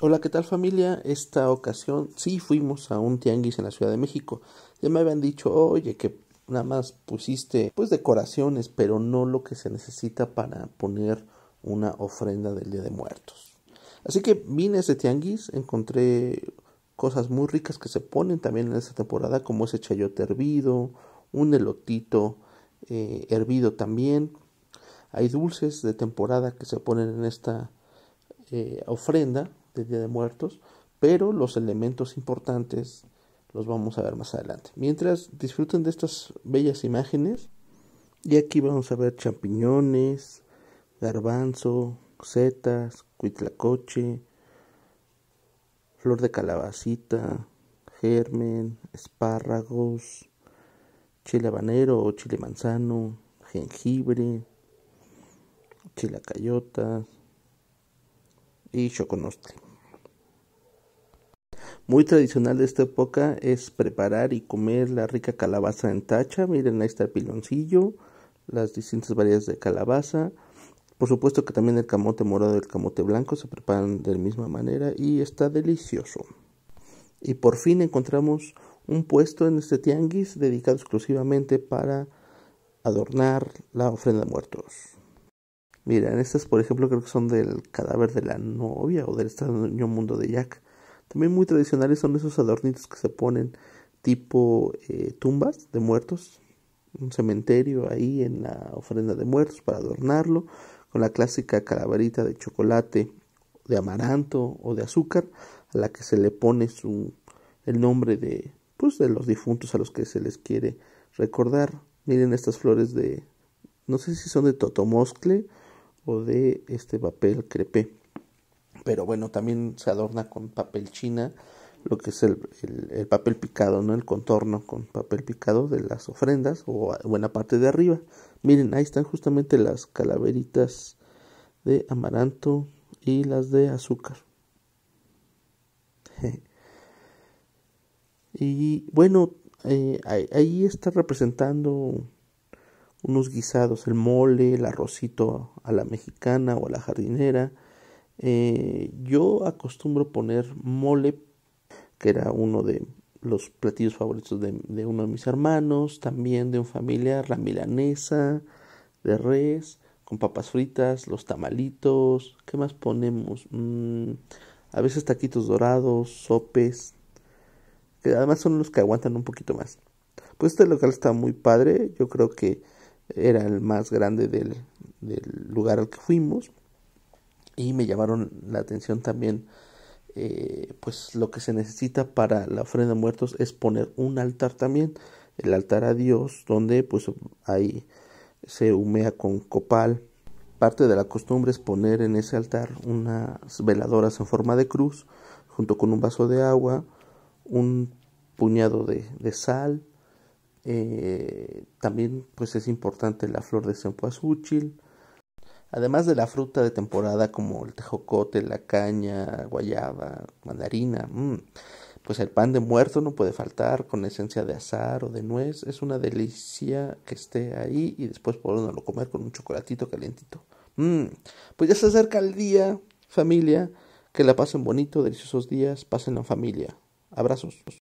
Hola, ¿qué tal familia? Esta ocasión sí fuimos a un tianguis en la Ciudad de México. Ya me habían dicho, oye, que nada más pusiste pues decoraciones, pero no lo que se necesita para poner una ofrenda del Día de Muertos. Así que vine a ese tianguis, encontré cosas muy ricas que se ponen también en esta temporada, como ese chayote hervido, un elotito eh, hervido también. Hay dulces de temporada que se ponen en esta eh, ofrenda, de Día de Muertos, pero los elementos importantes los vamos a ver más adelante. Mientras disfruten de estas bellas imágenes, y aquí vamos a ver champiñones, garbanzo, setas, cuitlacoche, flor de calabacita, germen, espárragos, chile habanero o chile manzano, jengibre, chilacayotas, y Muy tradicional de esta época es preparar y comer la rica calabaza en tacha. Miren, ahí está el piloncillo, las distintas variedades de calabaza. Por supuesto que también el camote morado y el camote blanco se preparan de la misma manera y está delicioso. Y por fin encontramos un puesto en este tianguis dedicado exclusivamente para adornar la ofrenda de muertos. Miren, estas, por ejemplo, creo que son del cadáver de la novia o del extraño mundo de Jack. También muy tradicionales son esos adornitos que se ponen tipo eh, tumbas de muertos, un cementerio ahí en la ofrenda de muertos para adornarlo, con la clásica calaverita de chocolate, de amaranto o de azúcar, a la que se le pone su, el nombre de, pues, de los difuntos a los que se les quiere recordar. Miren estas flores de, no sé si son de totomoscle o de este papel crepé. Pero bueno, también se adorna con papel china, lo que es el, papel picado, ¿no? El contorno con papel picado de las ofrendas o, buena parte de arriba. Miren, ahí están justamente las calaveritas de amaranto y las de azúcar. y bueno, eh, ahí está representando unos guisados, el mole, el arrocito a la mexicana o a la jardinera. Eh, yo acostumbro poner mole, que era uno de los platillos favoritos de, uno de mis hermanos, también de un familiar, la milanesa de res, con papas fritas, los tamalitos, ¿qué más ponemos? Mm, a veces taquitos dorados, sopes, que además son los que aguantan un poquito más. Pues este local está muy padre, yo creo que era el más grande del, lugar al que fuimos y me llamaron la atención también eh, pues lo que se necesita para la ofrenda de muertos es poner un altar también el altar a Dios donde pues ahí se humea con copal parte de la costumbre es poner en ese altar unas veladoras en forma de cruz junto con un vaso de agua un puñado de, de sal eh, también pues es importante la flor de cempasúchil, además de la fruta de temporada como el tejocote, la caña, guayaba, mandarina. Mm, pues el pan de muerto no puede faltar con esencia de azar o de nuez. Es una delicia que esté ahí y después poderlo comer con un chocolatito calientito. Mm, pues ya se acerca el día, familia. Que la pasen bonito, deliciosos días. Pasen la familia. Abrazos.